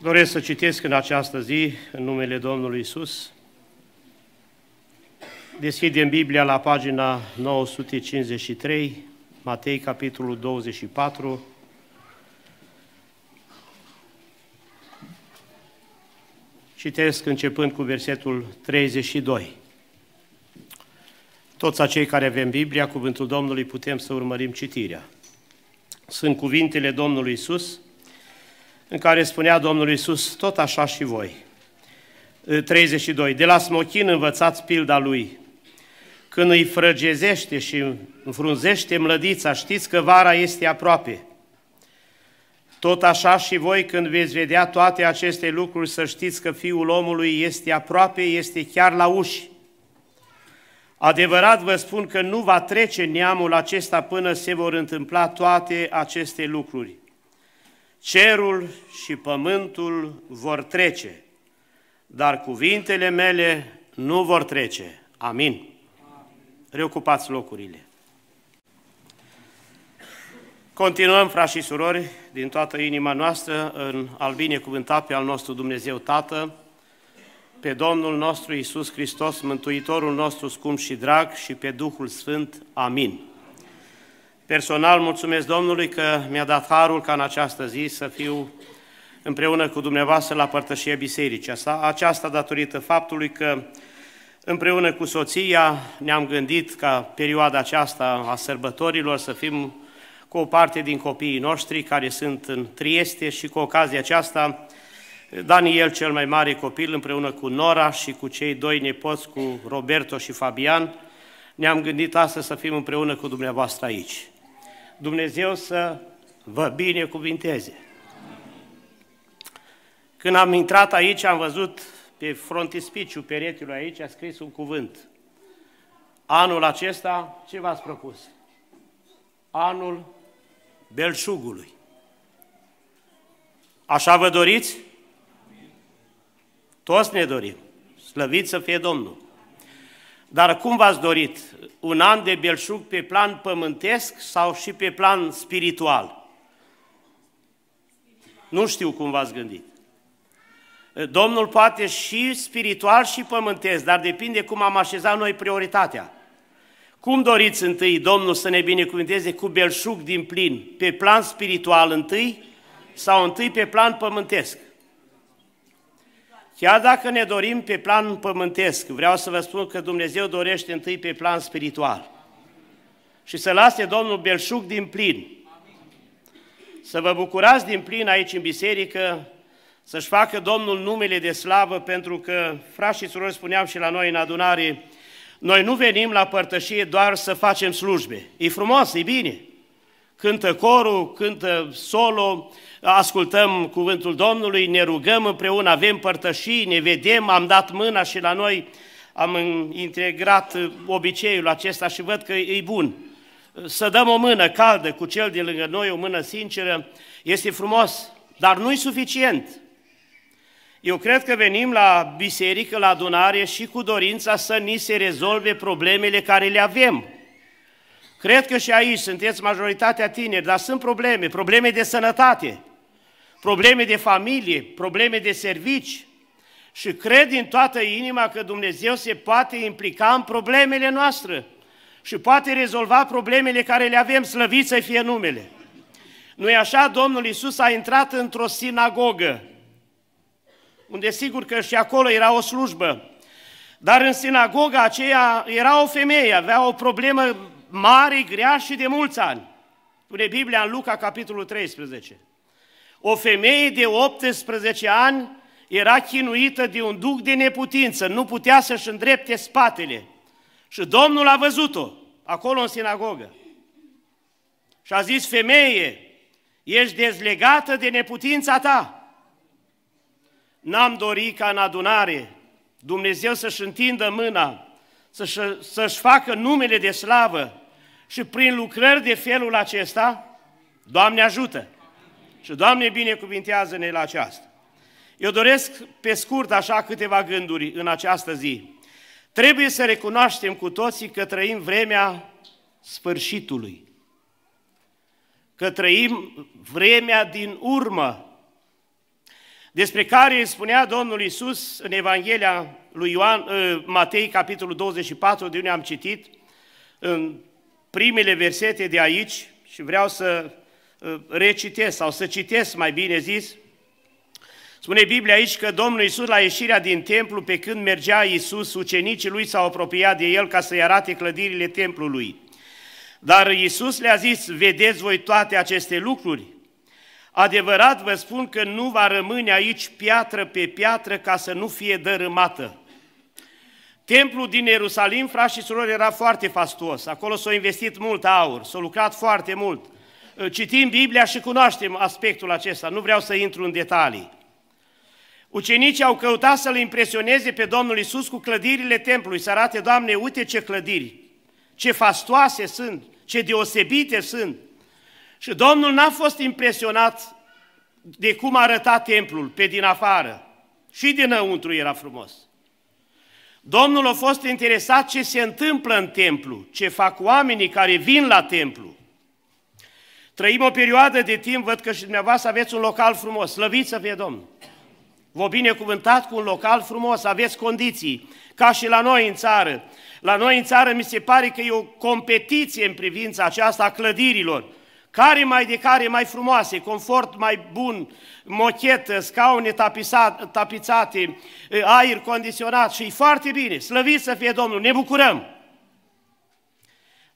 Doresc să citesc în această zi, în numele Domnului Isus. Deschidem Biblia la pagina 953, Matei, capitolul 24. Citesc începând cu versetul 32. Toți acei care avem Biblia, cuvântul Domnului, putem să urmărim citirea. Sunt cuvintele Domnului Isus, în care spunea Domnul Iisus, tot așa și voi. 32. Ă, De la smochin învățați pilda lui. Când îi frăgezește și înfrunzește mlădița, știți că vara este aproape. Tot așa și voi când veți vedea toate aceste lucruri, să știți că Fiul omului este aproape, este chiar la uși. Adevărat vă spun că nu va trece neamul acesta până se vor întâmpla toate aceste lucruri. Cerul și pământul vor trece, dar cuvintele mele nu vor trece. Amin. Reocupați locurile. Continuăm, frați și surori, din toată inima noastră, în al binecuvântat pe al nostru Dumnezeu Tată, pe Domnul nostru Isus Hristos, Mântuitorul nostru scump și drag și pe Duhul Sfânt. Amin. Personal mulțumesc Domnului că mi-a dat harul ca în această zi să fiu împreună cu dumneavoastră la părtășie bisericii. Asta, aceasta datorită faptului că împreună cu soția ne-am gândit ca perioada aceasta a sărbătorilor să fim cu o parte din copiii noștri care sunt în Trieste și cu ocazia aceasta Daniel, cel mai mare copil, împreună cu Nora și cu cei doi nepoți, cu Roberto și Fabian, ne-am gândit astăzi să fim împreună cu dumneavoastră aici. Dumnezeu să vă binecuvinteze. Când am intrat aici, am văzut pe frontispiciu peretilor aici, a scris un cuvânt. Anul acesta, ce v-ați propus? Anul belșugului. Așa vă doriți? Toți ne dorim. Slăvit să fie Domnul. Dar cum v-ați dorit? Un an de belșug pe plan pământesc sau și pe plan spiritual? Nu știu cum v-ați gândit. Domnul poate și spiritual și pământesc, dar depinde cum am așezat noi prioritatea. Cum doriți întâi Domnul să ne binecuvânteze cu belșug din plin, pe plan spiritual întâi sau întâi pe plan pământesc? Chiar dacă ne dorim pe plan pământesc, vreau să vă spun că Dumnezeu dorește întâi pe plan spiritual. Și să lase Domnul belșug din plin. Să vă bucurați din plin aici în biserică, să-și facă Domnul numele de slavă, pentru că, frați și surori, spuneam și la noi în adunare, noi nu venim la părtășie doar să facem slujbe. E frumos, e bine, cântă corul, cântă solo, ascultăm cuvântul Domnului, ne rugăm împreună, avem părtășii, ne vedem, am dat mâna și la noi am integrat obiceiul acesta și văd că e bun. Să dăm o mână caldă cu cel de lângă noi, o mână sinceră, este frumos, dar nu-i suficient. Eu cred că venim la biserică, la adunare și cu dorința să ni se rezolve problemele care le avem. Cred că și aici sunteți majoritatea tineri, dar sunt probleme, probleme de sănătate, probleme de familie, probleme de servici. Și cred din toată inima că Dumnezeu se poate implica în problemele noastre și poate rezolva problemele care le avem, slăvit să fie numele. Nu-i așa? Domnul Isus a intrat într-o sinagogă, unde sigur că și acolo era o slujbă. Dar în sinagoga aceea era o femeie, avea o problemă Mare grea și de mulți ani. Spune Biblia în Luca, capitolul 13. O femeie de 18 ani era chinuită de un duc de neputință, nu putea să-și îndrepte spatele. Și Domnul a văzut-o, acolo în sinagogă. Și a zis, femeie, ești dezlegată de neputința ta. N-am dorit ca în adunare Dumnezeu să-și întindă mâna, să-și, să facă numele de slavă și prin lucrări de felul acesta, Doamne ajută! Și Doamne binecuvintează-ne la aceasta. Eu doresc pe scurt așa câteva gânduri în această zi. Trebuie să recunoaștem cu toții că trăim vremea sfârșitului. Că trăim vremea din urmă, despre care spunea Domnul Isus în Evanghelia lui Ioan, ă, Matei, capitolul 24, de unde am citit, în primele versete de aici și vreau să uh, recitesc sau să citesc mai bine zis. Spune Biblia aici că Domnul Isus la ieșirea din templu, pe când mergea Isus, ucenicii lui s-au apropiat de el ca să-i arate clădirile templului. Dar Isus le-a zis, vedeți voi toate aceste lucruri? Adevărat vă spun că nu va rămâne aici piatră pe piatră ca să nu fie dărâmată. Templul din Ierusalim, frați și surori, era foarte fastuos. Acolo s-a investit mult aur, s-a lucrat foarte mult. Ă, citim Biblia și cunoaștem aspectul acesta, nu vreau să intru în detalii. Ucenicii au căutat să-L impresioneze pe Domnul Isus cu clădirile templului, să arate, Doamne, uite ce clădiri, ce fastoase sunt, ce deosebite sunt. Și Domnul n-a fost impresionat de cum arăta templul pe din afară. Și dinăuntru era frumos. Domnul a fost interesat ce se întâmplă în templu, ce fac oamenii care vin la templu. Trăim o perioadă de timp, văd că și dumneavoastră aveți un local frumos, slăviți să fie Domnul. Vă binecuvântat cu un local frumos, aveți condiții, ca și la noi în țară. La noi în țară mi se pare că e o competiție în privința aceasta a clădirilor care mai de care mai frumoase, confort mai bun, mochetă, scaune tapizate, eh, aer condiționat și foarte bine, slăvit să fie Domnul, ne bucurăm.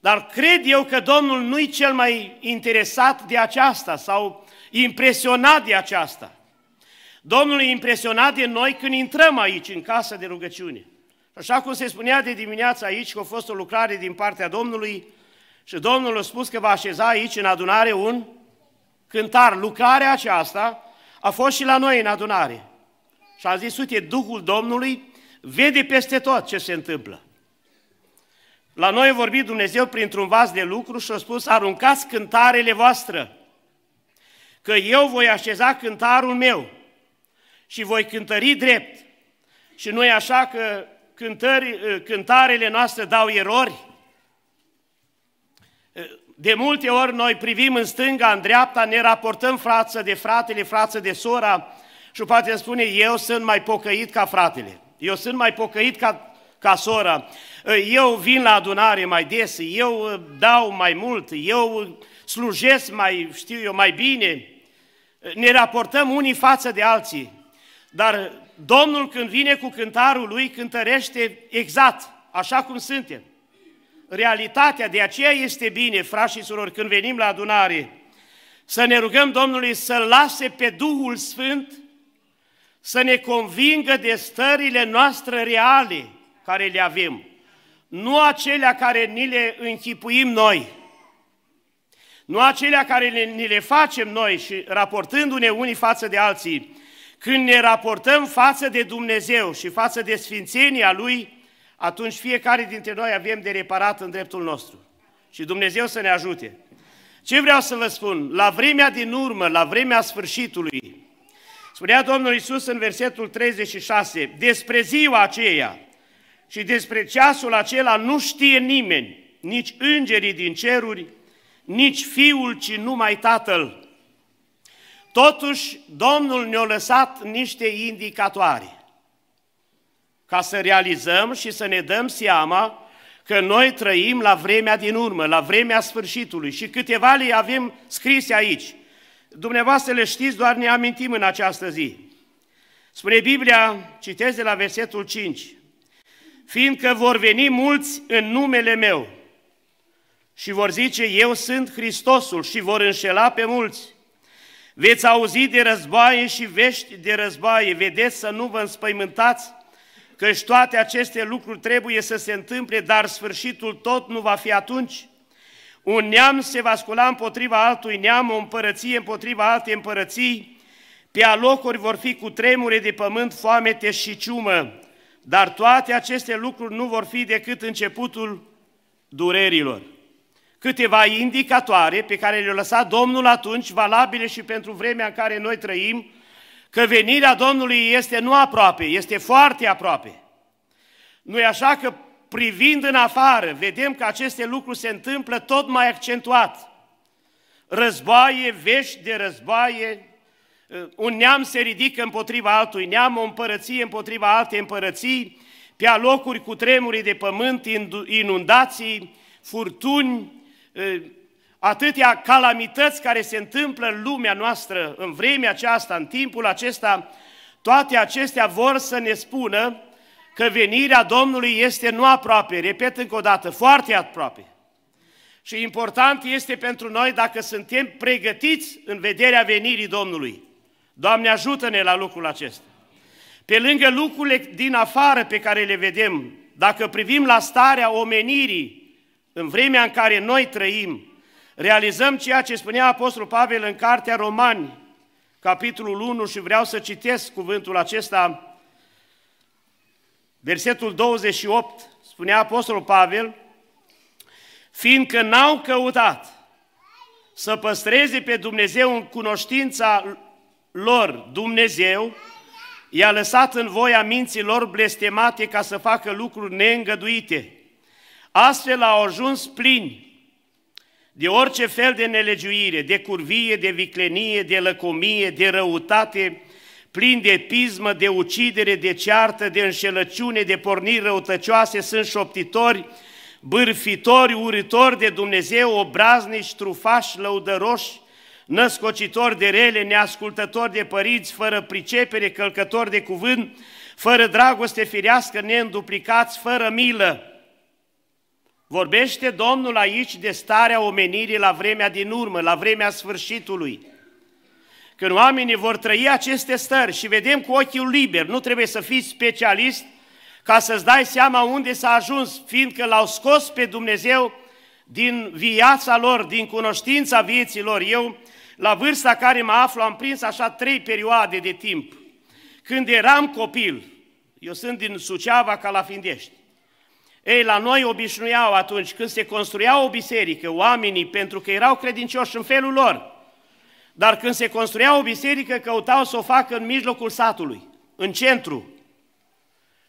Dar cred eu că Domnul nu-i cel mai interesat de aceasta sau impresionat de aceasta. Domnul e impresionat de noi când intrăm aici, în casa de rugăciune. Așa cum se spunea de dimineață aici că a fost o lucrare din partea Domnului, și Domnul a spus că va așeza aici în adunare un cântar. Lucrarea aceasta a fost și la noi în adunare. Și a zis, uite, Duhul Domnului vede peste tot ce se întâmplă. La noi a vorbit Dumnezeu printr-un vas de lucru și a spus, aruncați cântarele voastre, că eu voi așeza cântarul meu și voi cântări drept. Și nu e așa că cântări, cântarele noastre dau erori, de multe ori noi privim în stânga, în dreapta, ne raportăm față de fratele, față de sora și poate spune, eu sunt mai pocăit ca fratele, eu sunt mai pocăit ca, ca sora, eu vin la adunare mai des, eu uh, dau mai mult, eu uh, slujesc mai, știu eu, mai bine. Ne raportăm unii față de alții, dar Domnul când vine cu cântarul lui cântărește exact, așa cum suntem realitatea, de aceea este bine, frați și surori, când venim la adunare, să ne rugăm Domnului să lase pe Duhul Sfânt să ne convingă de stările noastre reale care le avem, nu acelea care ni le închipuim noi, nu acelea care ni le facem noi și raportându-ne unii față de alții, când ne raportăm față de Dumnezeu și față de sfințenia Lui, atunci fiecare dintre noi avem de reparat în dreptul nostru. Și Dumnezeu să ne ajute. Ce vreau să vă spun? La vremea din urmă, la vremea sfârșitului, spunea Domnul Isus în versetul 36, despre ziua aceea și despre ceasul acela nu știe nimeni, nici îngerii din ceruri, nici fiul, ci numai tatăl. Totuși, Domnul ne-a lăsat niște indicatoare ca să realizăm și să ne dăm seama că noi trăim la vremea din urmă, la vremea sfârșitului și câteva le avem scrise aici. Dumneavoastră le știți, doar ne amintim în această zi. Spune Biblia, citez de la versetul 5, fiindcă vor veni mulți în numele meu și vor zice, eu sunt Hristosul și vor înșela pe mulți. Veți auzi de războaie și vești de războaie, vedeți să nu vă înspăimântați, căci toate aceste lucruri trebuie să se întâmple, dar sfârșitul tot nu va fi atunci. Un neam se va scula împotriva altui neam, o împărăție împotriva altei împărății, pe alocuri vor fi cu tremure de pământ, foamete și ciumă, dar toate aceste lucruri nu vor fi decât începutul durerilor. Câteva indicatoare pe care le-a lăsat Domnul atunci, valabile și pentru vremea în care noi trăim, că venirea Domnului este nu aproape, este foarte aproape. nu e așa că privind în afară, vedem că aceste lucruri se întâmplă tot mai accentuat. Războaie, vești de războaie, uh, un neam se ridică împotriva altui neam, o împărăție împotriva alte împărății, pe alocuri cu tremuri de pământ, inundații, furtuni, uh, atâtea calamități care se întâmplă în lumea noastră, în vremea aceasta, în timpul acesta, toate acestea vor să ne spună că venirea Domnului este nu aproape, repet încă o dată, foarte aproape. Și important este pentru noi dacă suntem pregătiți în vederea venirii Domnului. Doamne, ajută-ne la lucrul acesta. Pe lângă lucrurile din afară pe care le vedem, dacă privim la starea omenirii în vremea în care noi trăim, realizăm ceea ce spunea Apostolul Pavel în Cartea Romani, capitolul 1, și vreau să citesc cuvântul acesta, versetul 28, spunea Apostolul Pavel, fiindcă n-au căutat să păstreze pe Dumnezeu în cunoștința lor Dumnezeu, i-a lăsat în voia minții lor blestemate ca să facă lucruri neîngăduite. Astfel au ajuns plini de orice fel de nelegiuire, de curvie, de viclenie, de lăcomie, de răutate, plin de pismă, de ucidere, de ceartă, de înșelăciune, de porniri răutăcioase, sunt șoptitori, bârfitori, uritori de Dumnezeu, obraznici, trufași, lăudăroși, născocitori de rele, neascultători de părinți, fără pricepere, călcători de cuvânt, fără dragoste firească, neînduplicați, fără milă, Vorbește Domnul aici de starea omenirii la vremea din urmă, la vremea sfârșitului. Când oamenii vor trăi aceste stări și vedem cu ochiul liber, nu trebuie să fii specialist ca să-ți dai seama unde s-a ajuns, fiindcă l-au scos pe Dumnezeu din viața lor, din cunoștința vieții lor. Eu, la vârsta care mă aflu, am prins așa trei perioade de timp. Când eram copil, eu sunt din Suceava, Findești, ei, la noi obișnuiau atunci, când se construia o biserică, oamenii, pentru că erau credincioși în felul lor, dar când se construia o biserică, căutau să o facă în mijlocul satului, în centru.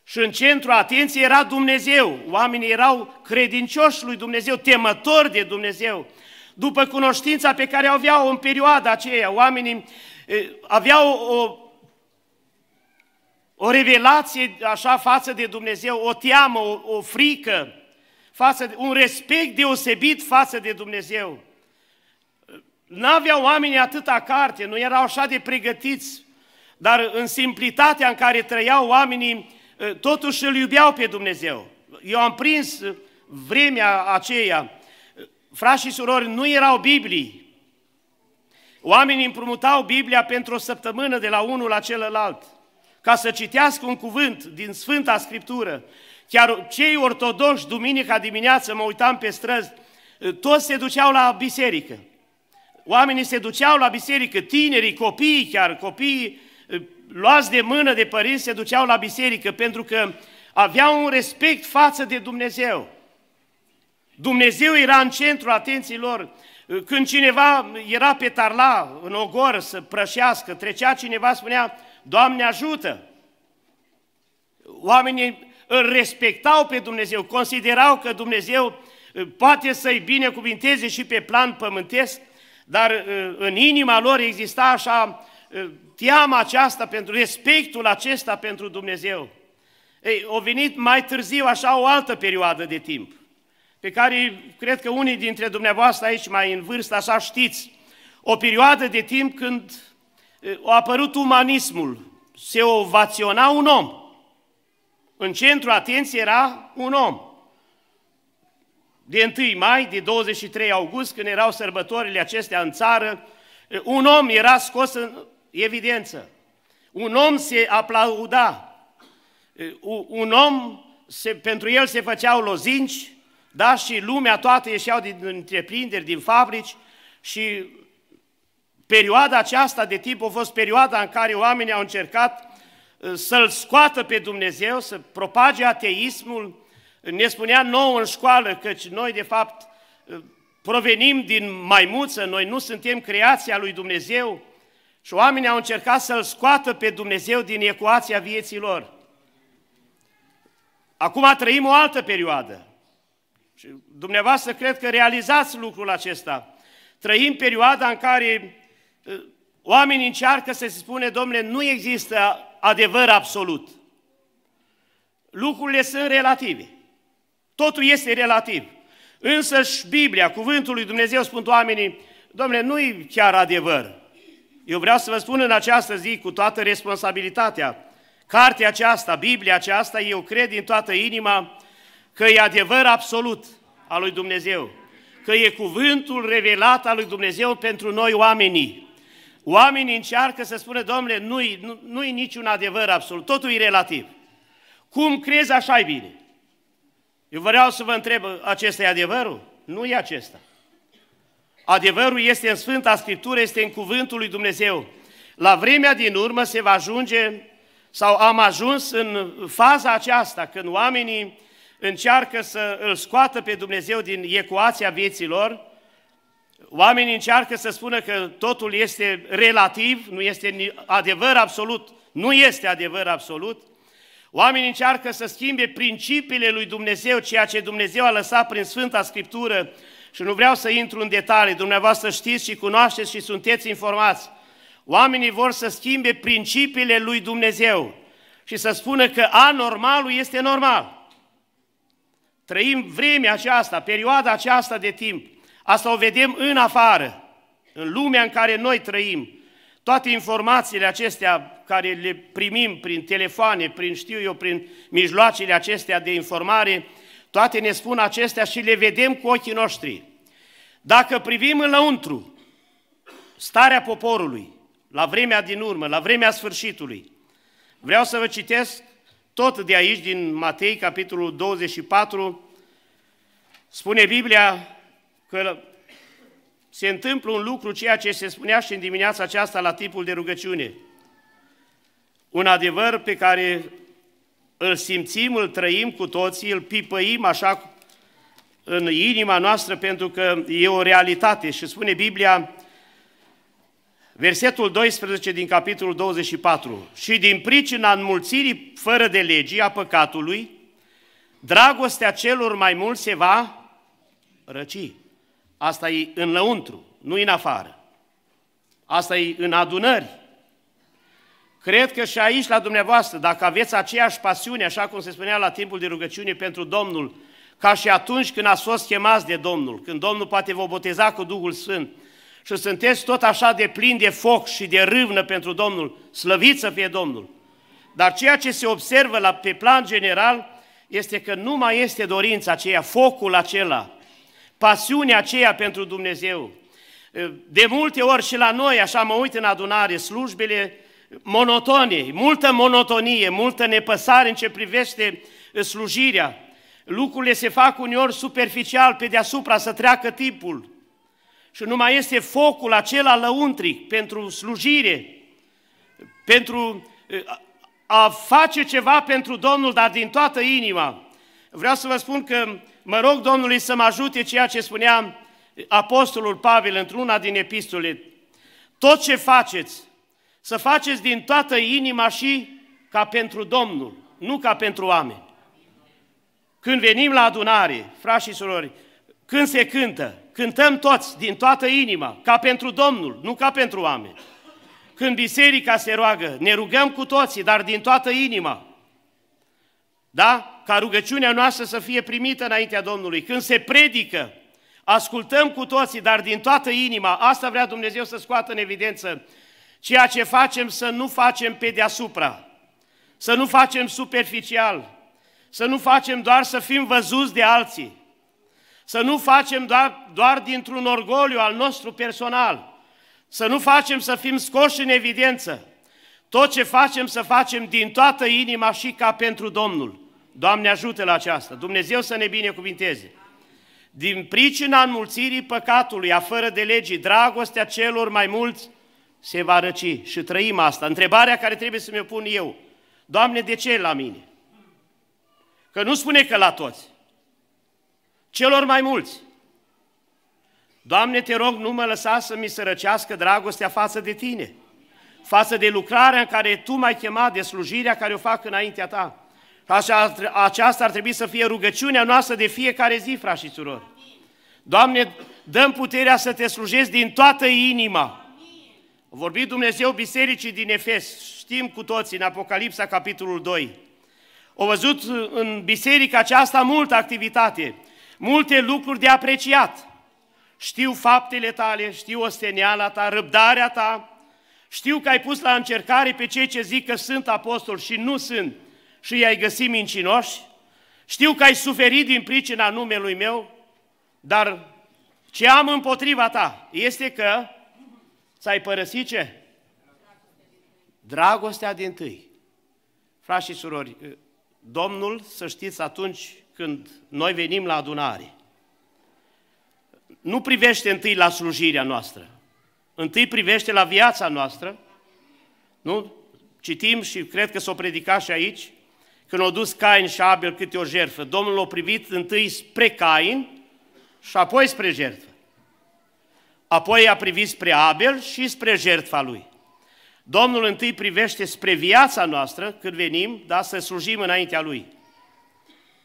Și în centru atenție, era Dumnezeu. Oamenii erau credincioși lui Dumnezeu, temători de Dumnezeu. După cunoștința pe care o aveau în perioada aceea, oamenii eh, aveau o o revelație așa față de Dumnezeu, o teamă, o, o frică, față de, un respect deosebit față de Dumnezeu. N-aveau oamenii atâta carte, nu erau așa de pregătiți, dar în simplitatea în care trăiau oamenii, ă, totuși îl iubeau pe Dumnezeu. Eu am prins ă, vremea aceea. Frați și surori, nu erau Biblii. Oamenii împrumutau Biblia pentru o săptămână de la unul la celălalt ca să citească un cuvânt din Sfânta Scriptură. Chiar cei ortodoși, duminica dimineață, mă uitam pe străzi, toți se duceau la biserică. Oamenii se duceau la biserică, tinerii, copiii chiar, copiii eh, luați de mână de părinți se duceau la biserică pentru că aveau un respect față de Dumnezeu. Dumnezeu era în centru atenției lor. Eh, când cineva era pe tarla, în ogor, să prășească, trecea cineva, spunea, Doamne ajută! Oamenii îl respectau pe Dumnezeu, considerau că Dumnezeu uh, poate să-i binecuvinteze și pe plan pământesc, dar uh, în inima lor exista așa uh, teama aceasta pentru respectul acesta pentru Dumnezeu. Ei, o venit mai târziu așa o altă perioadă de timp, pe care cred că unii dintre dumneavoastră aici mai în vârstă așa știți, o perioadă de timp când a apărut umanismul, se ovaționa un om. În centru atenției era un om. De 1 mai, de 23 august, când erau sărbătorile acestea în țară, un om era scos în evidență. Un om se aplauda. Un om, se, pentru el se făceau lozinci, da? și lumea toată ieșeau din întreprinderi, din fabrici și Perioada aceasta de timp a fost perioada în care oamenii au încercat uh, să-L scoată pe Dumnezeu, să propage ateismul. Ne spunea nou în școală, căci noi de fapt uh, provenim din maimuță, noi nu suntem creația lui Dumnezeu și oamenii au încercat să-L scoată pe Dumnezeu din ecuația vieții lor. Acum trăim o altă perioadă și dumneavoastră cred că realizați lucrul acesta. Trăim perioada în care oamenii încearcă să se spune, domnule, nu există adevăr absolut. Lucrurile sunt relative. Totul este relativ. Însă și Biblia, cuvântul lui Dumnezeu, spun oamenii, domnule, nu-i chiar adevăr. Eu vreau să vă spun în această zi, cu toată responsabilitatea, cartea aceasta, Biblia aceasta, eu cred din toată inima că e adevăr absolut al lui Dumnezeu, că e cuvântul revelat al lui Dumnezeu pentru noi oamenii. Oamenii încearcă să spună, domnule, nu-i, nu, i nu i niciun adevăr absolut, totul e relativ. Cum crezi, așa e bine. Eu vreau să vă întreb, acesta e adevărul? Nu e acesta. Adevărul este în Sfânta Scriptură, este în Cuvântul lui Dumnezeu. La vremea din urmă se va ajunge, sau am ajuns în faza aceasta, când oamenii încearcă să îl scoată pe Dumnezeu din ecuația vieților, Oamenii încearcă să spună că totul este relativ, nu este adevăr absolut, nu este adevăr absolut. Oamenii încearcă să schimbe principiile lui Dumnezeu, ceea ce Dumnezeu a lăsat prin Sfânta Scriptură și nu vreau să intru în detalii, dumneavoastră știți și cunoașteți și sunteți informați. Oamenii vor să schimbe principiile lui Dumnezeu și să spună că anormalul este normal. Trăim vremea aceasta, perioada aceasta de timp, Asta o vedem în afară, în lumea în care noi trăim. Toate informațiile acestea care le primim prin telefoane, prin știu eu, prin mijloacele acestea de informare, toate ne spun acestea și le vedem cu ochii noștri. Dacă privim înăuntru starea poporului, la vremea din urmă, la vremea sfârșitului, vreau să vă citesc tot de aici, din Matei, capitolul 24, spune Biblia, că se întâmplă un lucru, ceea ce se spunea și în dimineața aceasta la tipul de rugăciune. Un adevăr pe care îl simțim, îl trăim cu toții, îl pipăim așa în inima noastră pentru că e o realitate și spune Biblia, versetul 12 din capitolul 24, și din pricina înmulțirii fără de legii a păcatului, dragostea celor mai mulți se va răci. Asta e înăuntru, nu în afară. Asta e în adunări. Cred că și aici la dumneavoastră, dacă aveți aceeași pasiune, așa cum se spunea la timpul de rugăciune pentru Domnul, ca și atunci când ați fost chemați de Domnul, când Domnul poate vă boteza cu Duhul Sfânt și sunteți tot așa de plin de foc și de râvnă pentru Domnul, slăviți să fie Domnul. Dar ceea ce se observă la, pe plan general este că nu mai este dorința aceea, focul acela, pasiunea aceea pentru Dumnezeu. De multe ori și la noi, așa mă uit în adunare, slujbele monotone, multă monotonie, multă nepăsare în ce privește slujirea. Lucrurile se fac uneori superficial, pe deasupra, să treacă timpul. Și nu mai este focul acela lăuntric pentru slujire, pentru a face ceva pentru Domnul, dar din toată inima. Vreau să vă spun că mă rog Domnului să mă ajute ceea ce spunea Apostolul Pavel într-una din epistole. Tot ce faceți, să faceți din toată inima și ca pentru Domnul, nu ca pentru oameni. Când venim la adunare, frați și surori, când se cântă, cântăm toți din toată inima, ca pentru Domnul, nu ca pentru oameni. Când biserica se roagă, ne rugăm cu toții, dar din toată inima. Da? ca rugăciunea noastră să fie primită înaintea Domnului. Când se predică, ascultăm cu toții, dar din toată inima, asta vrea Dumnezeu să scoată în evidență, ceea ce facem să nu facem pe deasupra, să nu facem superficial, să nu facem doar să fim văzuți de alții, să nu facem doar, doar dintr-un orgoliu al nostru personal, să nu facem să fim scoși în evidență. Tot ce facem, să facem din toată inima și ca pentru Domnul. Doamne ajută la aceasta, Dumnezeu să ne binecuvinteze. Din pricina înmulțirii păcatului, a fără de legii, dragostea celor mai mulți se va răci și trăim asta. Întrebarea care trebuie să mi-o pun eu, Doamne, de ce la mine? Că nu spune că la toți, celor mai mulți. Doamne, te rog, nu mă lăsa să mi răcească dragostea față de Tine, față de lucrarea în care Tu m-ai chemat, de slujirea care o fac înaintea Ta aceasta ar trebui să fie rugăciunea noastră de fiecare zi, frați și surori. Doamne, dăm puterea să te slujești din toată inima. Vorbit Dumnezeu bisericii din Efes, știm cu toții în Apocalipsa, capitolul 2. Au văzut în biserica aceasta multă activitate, multe lucruri de apreciat. Știu faptele tale, știu osteniala ta, răbdarea ta, știu că ai pus la încercare pe cei ce zic că sunt apostoli și nu sunt, și i-ai găsit mincinoși, știu că ai suferit din pricina numelui meu, dar ce am împotriva ta este că ți-ai părăsit ce? Dragostea din tâi. Frați și surori, Domnul, să știți, atunci când noi venim la adunare, nu privește întâi la slujirea noastră, întâi privește la viața noastră, nu? Citim și cred că s-o predica și aici, când au dus Cain și Abel câte o jertfă, Domnul l-a privit întâi spre Cain și apoi spre jertfă. Apoi a privit spre Abel și spre jertfa lui. Domnul întâi privește spre viața noastră când venim, dar să slujim înaintea Lui.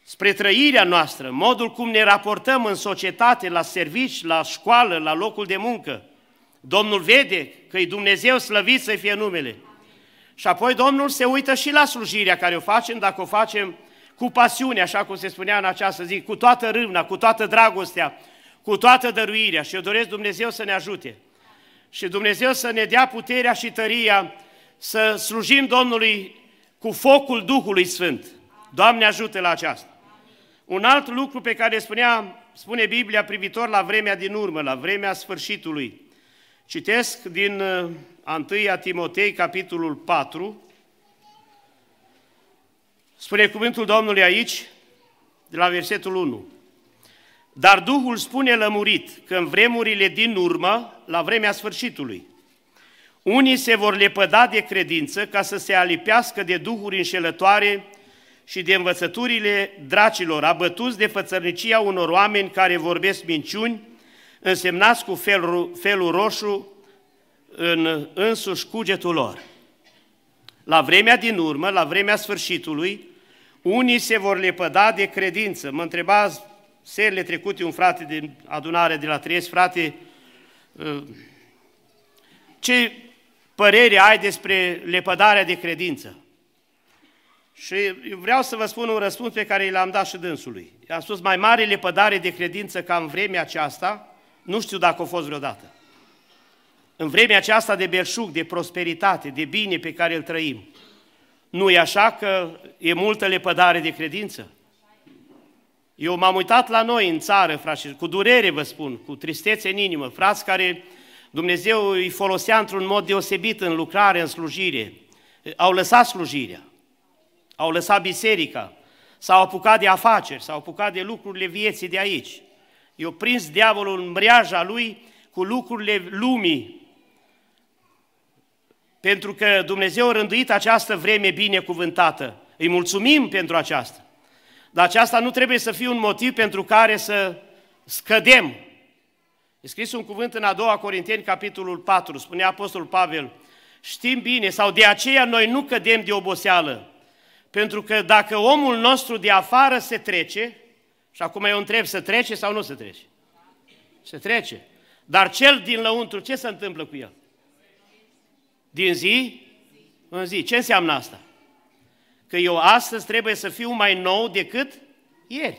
Spre trăirea noastră, modul cum ne raportăm în societate, la servici, la școală, la locul de muncă. Domnul vede că e Dumnezeu slăvit să fie numele. Și apoi Domnul se uită și la slujirea care o facem, dacă o facem cu pasiune, așa cum se spunea în această zi, cu toată râvna, cu toată dragostea, cu toată dăruirea. Și eu doresc Dumnezeu să ne ajute. Și Dumnezeu să ne dea puterea și tăria să slujim Domnului cu focul Duhului Sfânt. Doamne ajută la aceasta! Un alt lucru pe care spunea, spune Biblia privitor la vremea din urmă, la vremea sfârșitului, Citesc din 1 uh, Timotei, capitolul 4. Spune cuvântul Domnului aici, de la versetul 1. Dar Duhul spune lămurit că în vremurile din urmă, la vremea sfârșitului, unii se vor lepăda de credință ca să se alipească de duhuri înșelătoare și de învățăturile dracilor, abătuți de fățărnicia unor oameni care vorbesc minciuni însemnați cu felul, felul roșu în însuși cugetul lor. La vremea din urmă, la vremea sfârșitului, unii se vor lepăda de credință. Mă întreba serile trecute un frate din adunare de la Trieste, frate, uh, ce părere ai despre lepădarea de credință? Și vreau să vă spun un răspuns pe care l-am dat și dânsului. I-am spus mai mare lepădare de credință ca în vremea aceasta, nu știu dacă a fost vreodată. În vremea aceasta de belșug, de prosperitate, de bine pe care îl trăim, nu e așa că e multă lepădare de credință? Eu m-am uitat la noi în țară, frate, cu durere vă spun, cu tristețe în inimă, frați care Dumnezeu îi folosea într-un mod deosebit în lucrare, în slujire. Au lăsat slujirea, au lăsat biserica, s-au apucat de afaceri, s-au apucat de lucrurile vieții de aici i-a prins diavolul în mreaja lui cu lucrurile lumii. Pentru că Dumnezeu a rânduit această vreme binecuvântată. Îi mulțumim pentru aceasta. Dar aceasta nu trebuie să fie un motiv pentru care să scădem. E scris un cuvânt în a doua Corinteni, capitolul 4, spune Apostolul Pavel, știm bine, sau de aceea noi nu cădem de oboseală, pentru că dacă omul nostru de afară se trece, și acum eu întreb, să trece sau nu se trece? Se trece. Dar cel din lăuntru, ce se întâmplă cu el? Din zi în zi. Ce înseamnă asta? Că eu astăzi trebuie să fiu mai nou decât ieri.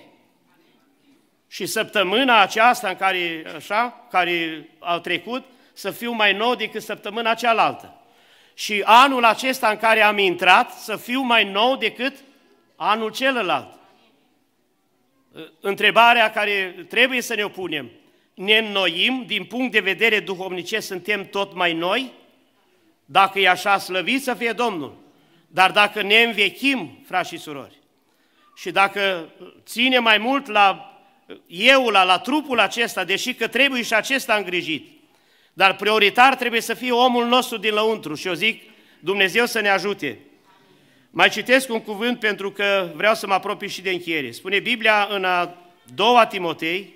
Și săptămâna aceasta în care, așa, care a trecut, să fiu mai nou decât săptămâna cealaltă. Și anul acesta în care am intrat, să fiu mai nou decât anul celălalt întrebarea care trebuie să ne o punem, ne înnoim din punct de vedere duhovnicesc, suntem tot mai noi? Dacă e așa, slăvit să fie Domnul. Dar dacă ne învechim, frați și surori, și dacă ține mai mult la eu, la, la trupul acesta, deși că trebuie și acesta îngrijit, dar prioritar trebuie să fie omul nostru din lăuntru și eu zic, Dumnezeu să ne ajute. Mai citesc un cuvânt pentru că vreau să mă apropii și de încheiere. Spune Biblia în a doua Timotei,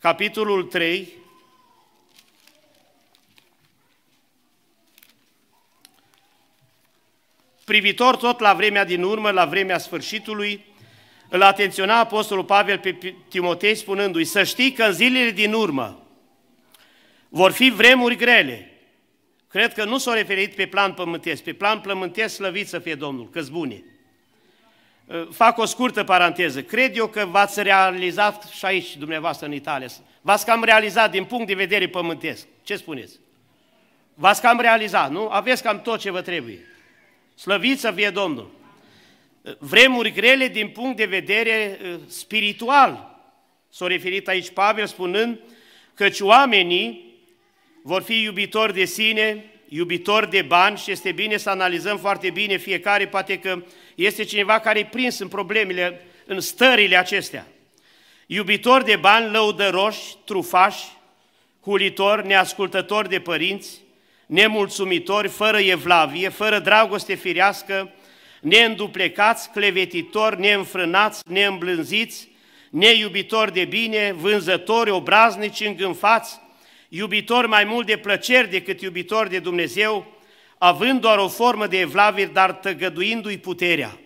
capitolul 3, privitor tot la vremea din urmă, la vremea sfârșitului, îl atenționa Apostolul Pavel pe Timotei spunându-i, să știi că în zilele din urmă vor fi vremuri grele, Cred că nu s-a referit pe plan pământesc. Pe plan plământesc slăvit să fie Domnul, că bune. Uh, fac o scurtă paranteză. Cred eu că v-ați realizat și aici, dumneavoastră, în Italia. V-ați cam realizat din punct de vedere pământesc. Ce spuneți? V-ați cam realizat, nu? Aveți cam tot ce vă trebuie. Slăvit să fie Domnul. Uh, vremuri grele din punct de vedere uh, spiritual. S-a referit aici Pavel spunând căci oamenii vor fi iubitori de sine, iubitori de bani și este bine să analizăm foarte bine fiecare, poate că este cineva care e prins în problemele, în stările acestea. Iubitori de bani, lăudăroși, trufași, hulitori, neascultători de părinți, nemulțumitori, fără evlavie, fără dragoste firească, neînduplecați, clevetitori, neînfrânați, neîmblânziți, neiubitori de bine, vânzători, obraznici, îngânfați, iubitor mai mult de plăceri decât iubitor de Dumnezeu, având doar o formă de evlavir, dar tăgăduindu-i puterea.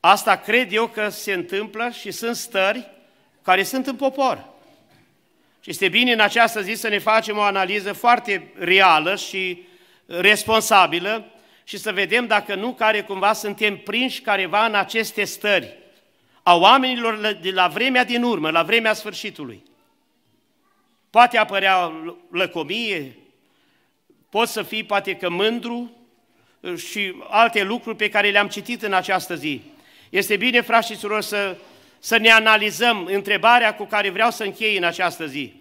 Asta cred eu că se întâmplă și sunt stări care sunt în popor. Și este bine în această zi să ne facem o analiză foarte reală și responsabilă și să vedem dacă nu care cumva suntem prinși careva în aceste stări a oamenilor de la vremea din urmă, la vremea sfârșitului. Poate apărea lăcomie, poți să fii poate că mândru și alte lucruri pe care le-am citit în această zi. Este bine, frați și surori, să, să ne analizăm întrebarea cu care vreau să închei în această zi.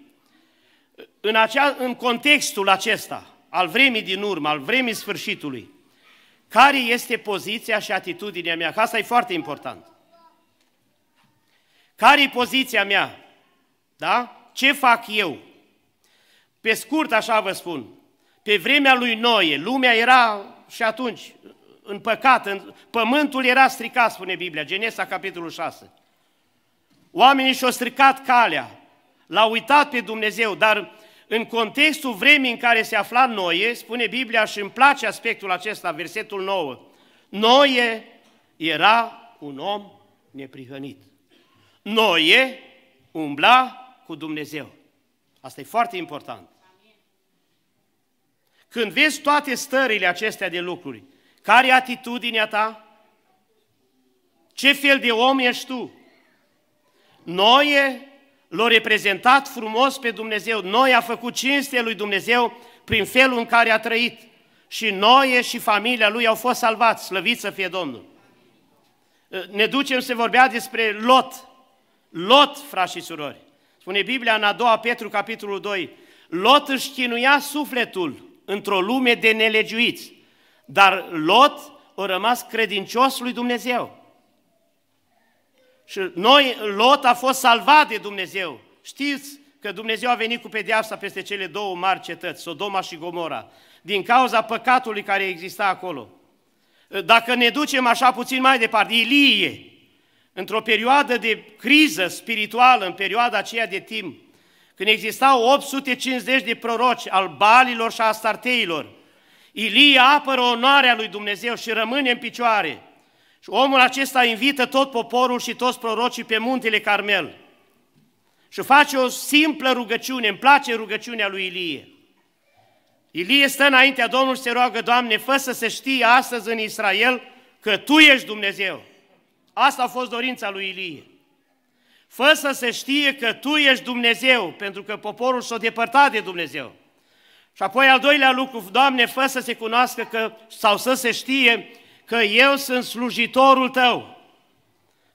În, acea, în contextul acesta, al vremii din urmă, al vremii sfârșitului, care este poziția și atitudinea mea? Că asta e foarte important. Care e poziția mea? Da? ce fac eu? Pe scurt, așa vă spun, pe vremea lui Noe, lumea era și atunci în păcat, în, pământul era stricat, spune Biblia, Genesa, capitolul 6. Oamenii și-au stricat calea, l-au uitat pe Dumnezeu, dar în contextul vremii în care se afla Noe, spune Biblia și îmi place aspectul acesta, versetul 9, Noe era un om neprihănit. Noe umbla cu Dumnezeu. Asta e foarte important. Când vezi toate stările acestea de lucruri, care e atitudinea ta? Ce fel de om ești tu? Noe l-a reprezentat frumos pe Dumnezeu. Noi a făcut cinste lui Dumnezeu prin felul în care a trăit. Și Noe și familia lui au fost salvați, slăvit să fie Domnul. Ne ducem să vorbea despre Lot. Lot, frați și surori. Spune Biblia în a doua Petru, capitolul 2, Lot își chinuia sufletul într-o lume de nelegiuiți, dar Lot a rămas credincios lui Dumnezeu. Și noi, Lot a fost salvat de Dumnezeu. Știți că Dumnezeu a venit cu pedeapsa peste cele două mari cetăți, Sodoma și Gomora, din cauza păcatului care exista acolo. Dacă ne ducem așa puțin mai departe, Ilie, într-o perioadă de criză spirituală, în perioada aceea de timp, când existau 850 de proroci al balilor și a starteilor, Ilie apără onoarea lui Dumnezeu și rămâne în picioare. Și omul acesta invită tot poporul și toți prorocii pe muntele Carmel și face o simplă rugăciune, îmi place rugăciunea lui Ilie. Ilie stă înaintea Domnului și se roagă, Doamne, fă să se știe astăzi în Israel că Tu ești Dumnezeu. Asta a fost dorința lui Ilie. Fă să se știe că tu ești Dumnezeu, pentru că poporul s-a depărtat de Dumnezeu. Și apoi al doilea lucru, Doamne, fă să se cunoască că, sau să se știe că eu sunt slujitorul tău.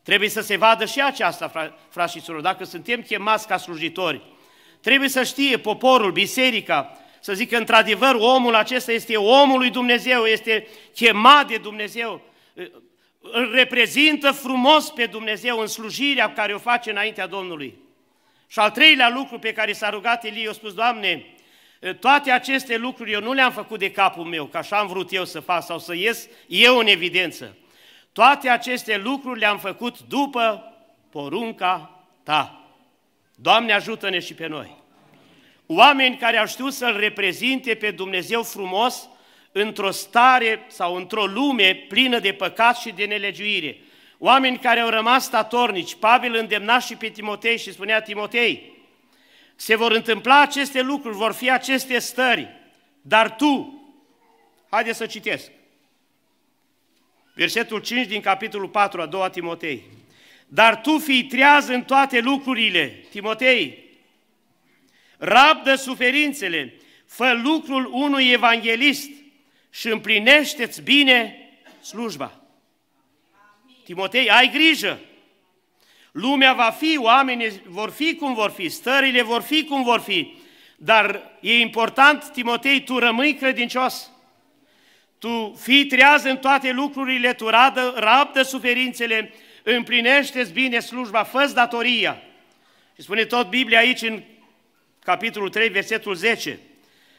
Trebuie să se vadă și aceasta, frați și surori. Dacă suntem chemați ca slujitori, trebuie să știe poporul, biserica, să zic că într-adevăr omul acesta este omul lui Dumnezeu, este chemat de Dumnezeu îl reprezintă frumos pe Dumnezeu în slujirea care o face înaintea Domnului. Și al treilea lucru pe care s-a rugat Elie, a spus, Doamne, toate aceste lucruri eu nu le-am făcut de capul meu, că așa am vrut eu să fac sau să ies eu în evidență. Toate aceste lucruri le-am făcut după porunca Ta. Doamne, ajută-ne și pe noi! Oameni care au știut să-L reprezinte pe Dumnezeu frumos într-o stare sau într-o lume plină de păcat și de nelegiuire. Oameni care au rămas statornici, Pavel îndemna și pe Timotei și spunea Timotei, se vor întâmpla aceste lucruri, vor fi aceste stări, dar tu, haide să citesc, versetul 5 din capitolul 4 a 2 Timotei, dar tu fii treaz în toate lucrurile, Timotei, rabdă suferințele, fă lucrul unui evanghelist, și împlinește-ți bine slujba. Timotei, ai grijă! Lumea va fi, oamenii vor fi cum vor fi, stările vor fi cum vor fi, dar e important, Timotei, tu rămâi credincios. Tu fii treaz în toate lucrurile, tu radă, rabdă suferințele, împlinește-ți bine slujba, fă datoria. Și spune tot Biblia aici în capitolul 3, versetul 10.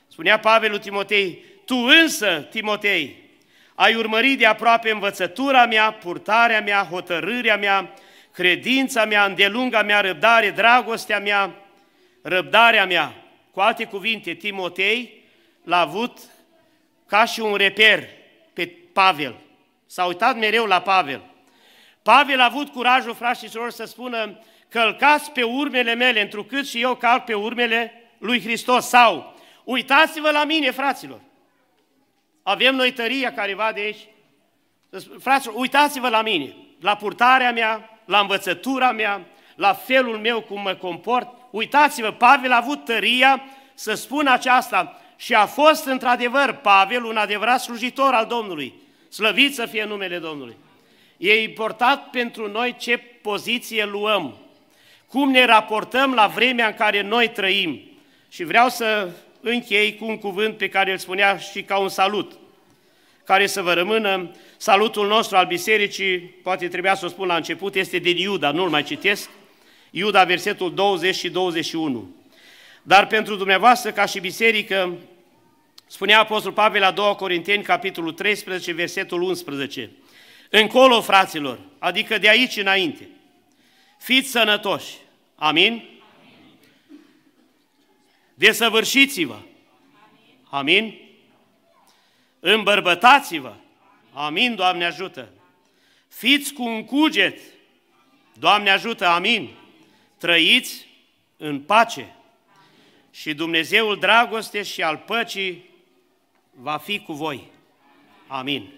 Spunea Pavel Timotei, tu însă, Timotei, ai urmărit de aproape învățătura mea, purtarea mea, hotărârea mea, credința mea, îndelunga mea răbdare, dragostea mea, răbdarea mea. Cu alte cuvinte, Timotei l-a avut ca și un reper pe Pavel. S-a uitat mereu la Pavel. Pavel a avut curajul, frați și să spună, călcați pe urmele mele, întrucât și eu calc pe urmele lui Hristos. Sau, uitați-vă la mine, fraților. Avem noi tăria careva de aici. frate, uitați-vă la mine, la purtarea mea, la învățătura mea, la felul meu cum mă comport. Uitați-vă, Pavel a avut tăria să spună aceasta și a fost într-adevăr Pavel un adevărat slujitor al Domnului. Slăvit să fie numele Domnului. E important pentru noi ce poziție luăm, cum ne raportăm la vremea în care noi trăim. Și vreau să închei cu un cuvânt pe care îl spunea și ca un salut, care să vă rămână. Salutul nostru al bisericii, poate trebuia să o spun la început, este din Iuda, nu-l mai citesc, Iuda, versetul 20 și 21. Dar pentru dumneavoastră, ca și biserică, spunea Apostol Pavel la 2 Corinteni, capitolul 13, versetul 11, Încolo, fraților, adică de aici înainte, fiți sănătoși, amin? desăvârșiți-vă. Amin? Îmbărbătați-vă. Amin, Doamne ajută. Fiți cu un cuget. Doamne ajută, amin. Trăiți în pace. Și Dumnezeul dragoste și al păcii va fi cu voi. Amin.